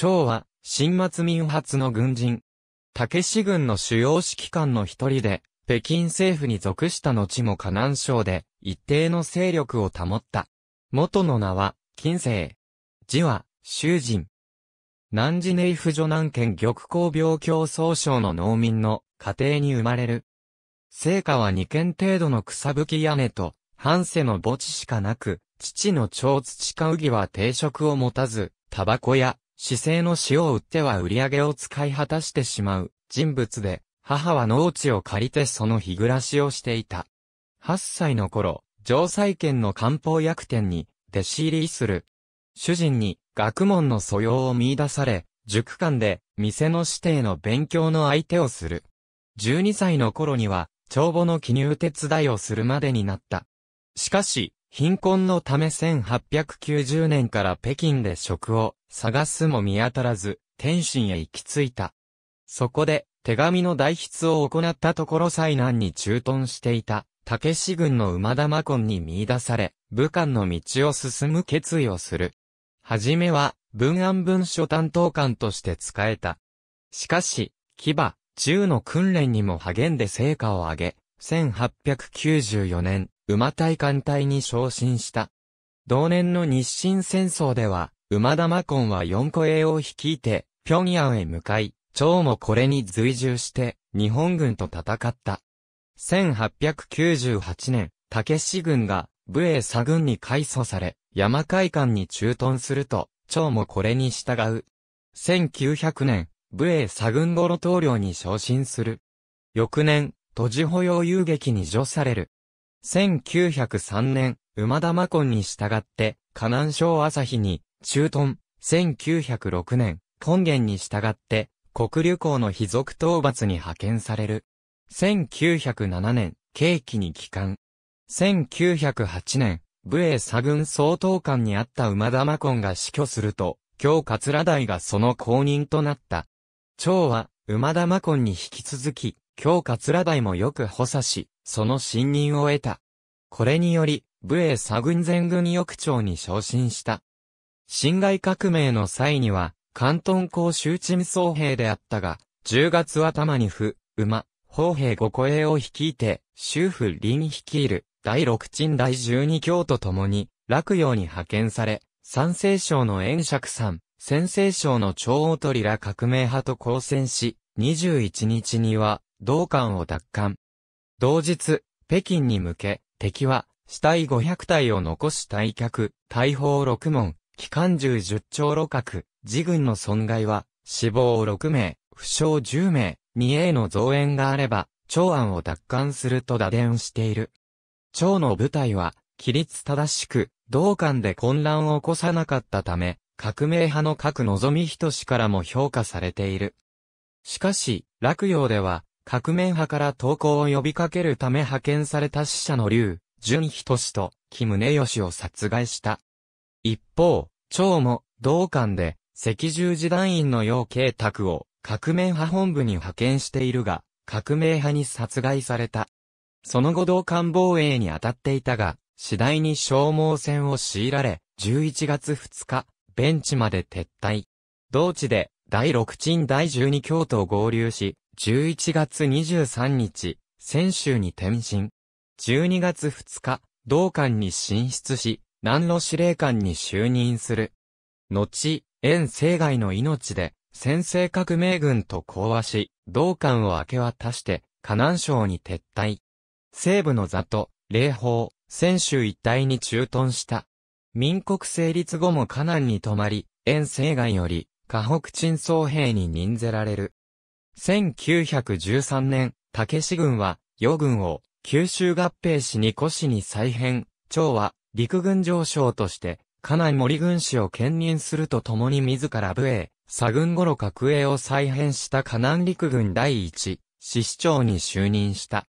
長は、新末民発の軍人。武士軍の主要指揮官の一人で、北京政府に属した後も河南省で、一定の勢力を保った。元の名は、金星。字は、囚人。南寺ネイフ女南県玉光病競争省の農民の家庭に生まれる。成果は二軒程度の草吹き屋根と、半世の墓地しかなく、父の長土家ぎは定職を持たず、タバコや市政の死を売っては売り上げを使い果たしてしまう人物で、母は農地を借りてその日暮らしをしていた。8歳の頃、城西県の漢方薬店に弟子入りする。主人に学問の素養を見出され、塾間で店の指定の勉強の相手をする。12歳の頃には、帳簿の記入手伝いをするまでになった。しかし、貧困のため1890年から北京で職を探すも見当たらず、天津へ行き着いた。そこで、手紙の代筆を行ったところ災難に駐屯していた、武士軍の馬田真根に見出され、武漢の道を進む決意をする。はじめは、文案文書担当官として仕えた。しかし、牙、銃の訓練にも励んで成果を上げ、1894年、馬隊艦隊に昇進した。同年の日清戦争では、馬玉根は四個英を率いて、平壌へ向かい、張もこれに随従して、日本軍と戦った。1898年、武志軍が、武衛佐軍に改組され、山海艦に駐屯すると、張もこれに従う。1900年、武衛佐軍ろ統領に昇進する。翌年、都市保養遊撃に除される。1903年、馬田真婚に従って、河南省朝日に、駐屯、1906年、本源に従って、国旅行の秘属討伐に派遣される。1907年、景気に帰還。1908年、武衛左軍総統官にあった馬田真婚が死去すると、京桂台がその公認となった。長は、馬田真婚に引き続き、京桂台もよく補佐し、その信任を得た。これにより、武衛左軍前軍翼長に昇進した。侵害革命の際には、関東公州鎮総兵であったが、10月頭に府、馬、砲兵五個営を率いて、州府林率いる、第六鎮第十二教と共に、洛陽に派遣され、三世省の円釈さん、先世省の長尾取ら革命派と交戦し、21日には、道館を奪還。同日、北京に向け、敵は、死体500体を残し退却、大砲6門、機関銃10丁路角、自軍の損害は、死亡6名、負傷10名、2A の増援があれば、長安を奪還すると打電している。長の部隊は、規律正しく、同館で混乱を起こさなかったため、革命派の各望み人氏からも評価されている。しかし、洛陽では、革命派から投降を呼びかけるため派遣された死者の竜、淳仁と木宗義を殺害した。一方、長も、同館で、赤十字団員の楊計卓を、革命派本部に派遣しているが、革命派に殺害された。その後同館防衛に当たっていたが、次第に消耗戦を強いられ、11月2日、ベンチまで撤退。同地で、第6鎮第12京都合流し、11月23日、泉州に転身。12月2日、同館に進出し、南路司令官に就任する。後、遠征外の命で、先制革命軍と講和し、同館を明け渡して、河南省に撤退。西部の座と、霊峰、泉州一帯に駐屯した。民国成立後も河南に泊まり、遠征外より、河北鎮総兵に任ぜられる。1913年、武志軍は、余軍を、九州合併市に古市に再編、長は、陸軍上将として、家内森軍師を兼任するとともに自ら武衛、左軍ごろ角営を再編した河南陸軍第一、市市長に就任した。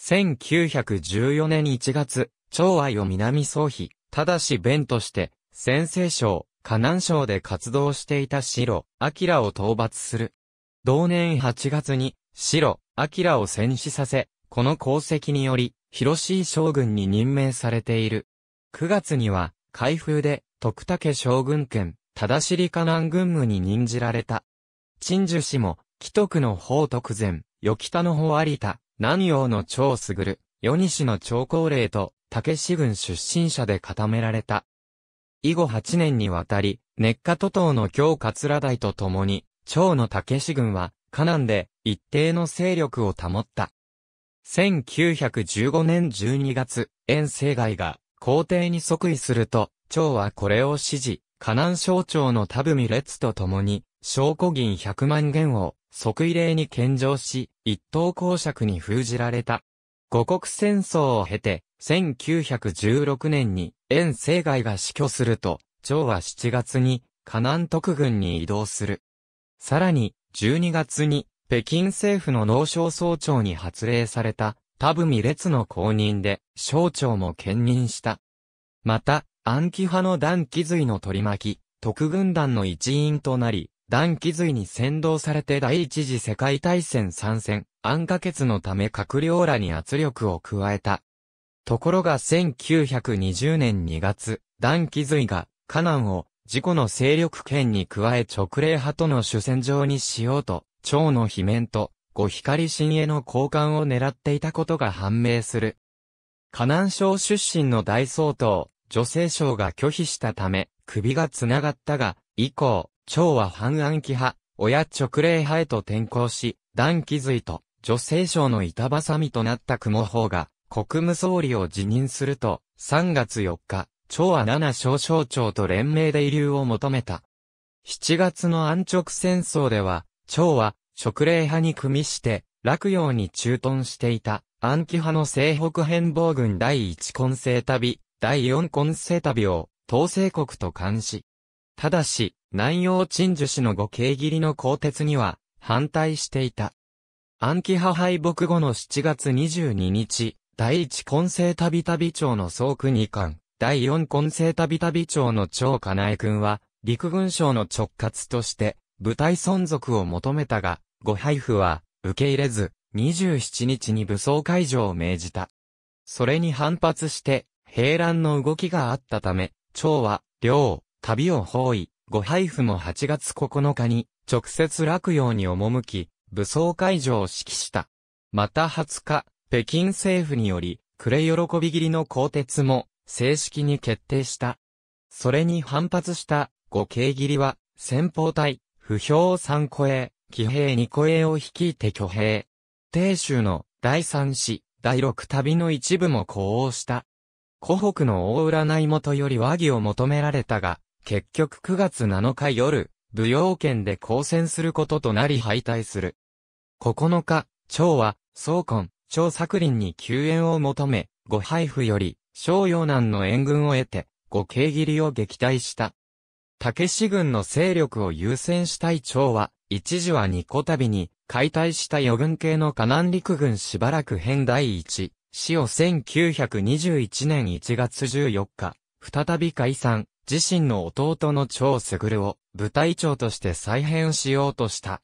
1914年1月、長愛を南総比、ただし弁として、先制省、河南省で活動していた白、明を討伐する。同年8月に、白、明を戦死させ、この功績により、広い将軍に任命されている。9月には、開封で、徳武将軍権、忠尻河南軍務に任じられた。陳樹氏も、既得の法徳前、与北の法有田、南洋の長すぐる、与西の長高齢と、武志軍出身者で固められた。以後8年にわたり、熱火都党の京桂台と共に、長野武士軍は、河南で一定の勢力を保った。1915年12月、遠征外が皇帝に即位すると、長はこれを支持、河南省庁の田文列と共に、証拠銀100万元を即位礼に献上し、一等公爵に封じられた。五国戦争を経て、1916年に、遠征外が死去すると、長は7月に、河南特軍に移動する。さらに、12月に、北京政府の農省総長に発令された、田文列の公認で、省庁も兼任した。また、暗記派の段気髄の取り巻き、特軍団の一員となり、段気髄に先導されて第一次世界大戦参戦、暗可決のため閣僚らに圧力を加えた。ところが1920年2月、段気髄が、河南を自己の勢力圏に加え直令派との主戦場にしようと、蝶の悲鳴と、五光神への交換を狙っていたことが判明する。河南省出身の大総統、女性省が拒否したため、首が繋がったが、以降、蝶は反暗記派、親直令派へと転向し、段気髄と女性省の板挟みとなった雲法が、国務総理を辞任すると、3月4日、長は七小省庁と連名で遺留を求めた。7月の安直戦争では、長は、直令派に組みして、洛陽に駐屯していた、暗記派の西北変貌軍第一混成旅、第四混成旅を、統制国と監視。ただし、南洋陳守氏の御継切りの鋼鉄には、反対していた。暗記派敗北後の7月22日、第一混成旅旅長の総区二巻、第四混成たびたび長の長かなえくんは、陸軍省の直轄として、部隊存続を求めたが、ご配布は、受け入れず、27日に武装解除を命じた。それに反発して、平乱の動きがあったため、長は、両旅を包囲、ご配布も8月9日に、直接落葉に赴き、武装解除を指揮した。また20日、北京政府により、暮れ喜び切りの鋼鉄も、正式に決定した。それに反発した五景切は、先方隊、不評三個へ、騎兵二個へを率いて挙兵。帝州の第三子、第六旅の一部も呼応した。湖北の大占い元より和議を求められたが、結局9月7日夜、武陽県で交戦することとなり敗退する。9日、張は、総根、張作林に救援を求め、ご配布より、小陽南の援軍を得て、五景切を撃退した。武士軍の勢力を優先したい長は、一時は二個旅に、解体した余軍系の河南陸軍しばらく編第一、死を1921年1月14日、再び解散、自身の弟の長ルを部隊長として再編しようとした。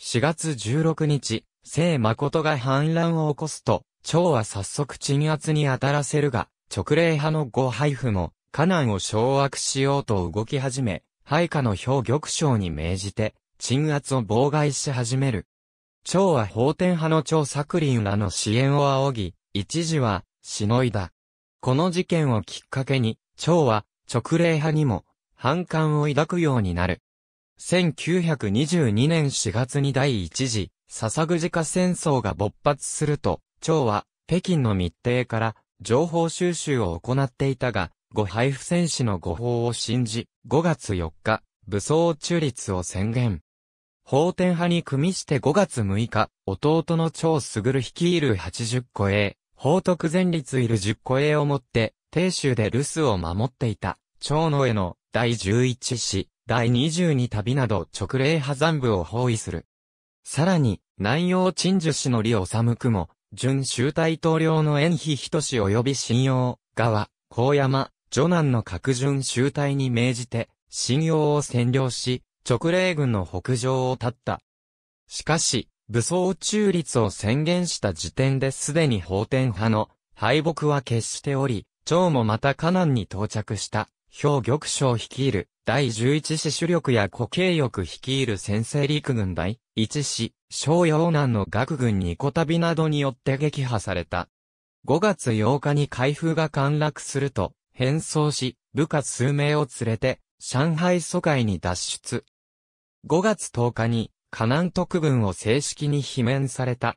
4月16日、聖誠が反乱を起こすと、趙は早速鎮圧に当たらせるが、直令派の御配布も、河南を掌握しようと動き始め、配下の表玉将に命じて、鎮圧を妨害し始める。趙は法天派の張作林らの支援を仰ぎ、一時は、しのいだ。この事件をきっかけに、趙は、直令派にも、反感を抱くようになる。1922年4月に第一次、笹ぐじか戦争が勃発すると、長は、北京の密定から、情報収集を行っていたが、ご配布戦士の誤報を信じ、5月4日、武装中立を宣言。法天派に組みして5月6日、弟の長る率いる80個 A、法徳前立いる10個 A をもって、鄭州で留守を守っていた、長野への第11子、第22旅など直令破山部を包囲する。さらに、南洋鎮守氏の李治も、準州大統領の延比仁志及び信用、側、高山、女南の各準州大に命じて、信用を占領し、直令軍の北上を立った。しかし、武装中立を宣言した時点ですでに法天派の敗北は決しており、趙もまた河南に到着した。氷玉将率いる第十一師主力や古慶翼率いる先制陸軍第一師、小陽南の学軍にこたびなどによって撃破された。5月8日に開封が陥落すると、変装し、部下数名を連れて、上海疎開に脱出。5月10日に、河南特軍を正式に罷免された。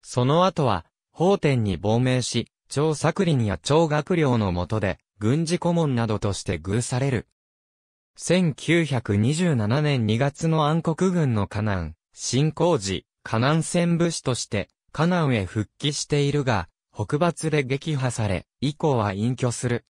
その後は、法典に亡命し、張作林や張学良の下で、軍事顧問などとして遇される。1927年2月の暗黒軍の河南、新興攻時、南戦武士として、河南へ復帰しているが、北伐で撃破され、以降は隠居する。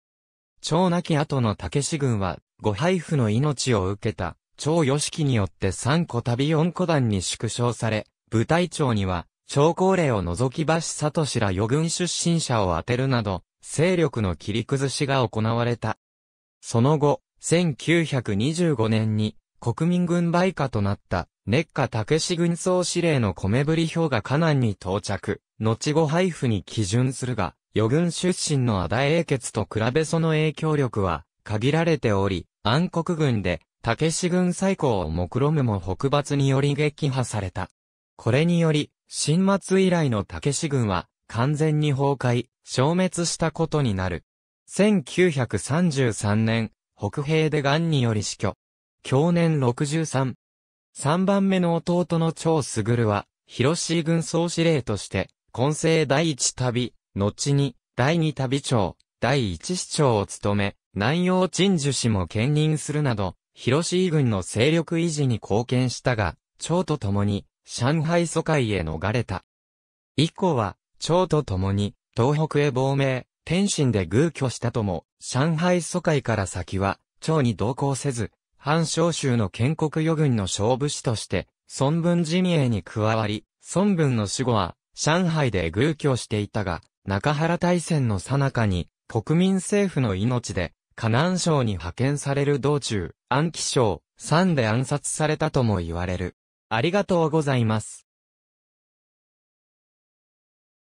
長亡き後の武士軍は、ご配布の命を受けた、長義樹によって3個旅四個団に縮小され、部隊長には、長高齢を除き橋里氏ら余軍出身者を当てるなど、勢力の切り崩しが行われた。その後、1925年に国民軍売下となった熱火武士軍総司令の米ぶり表が河南に到着、後後配布に基準するが、余軍出身の阿田英傑と比べその影響力は限られており、暗黒軍で武士軍最高を目論むも北伐により撃破された。これにより、新末以来の武士軍は完全に崩壊、消滅したことになる。1933年、北平で癌により死去。去年63。3番目の弟の長るは、広志軍総司令として、混成第一旅、後に、第二旅長、第一市長を務め、南洋鎮守氏も兼任するなど、広志軍の勢力維持に貢献したが、長と共に、上海疎開へ逃れた。以降は、長と共に、東北へ亡命、天津で偶居したとも、上海疎開から先は、長に同行せず、反昇集の建国余軍の勝負師として、孫文陣営に加わり、孫文の死後は、上海で偶居していたが、中原大戦の最中に、国民政府の命で、河南省に派遣される道中、安徽省、山で暗殺されたとも言われる。ありがとうございます。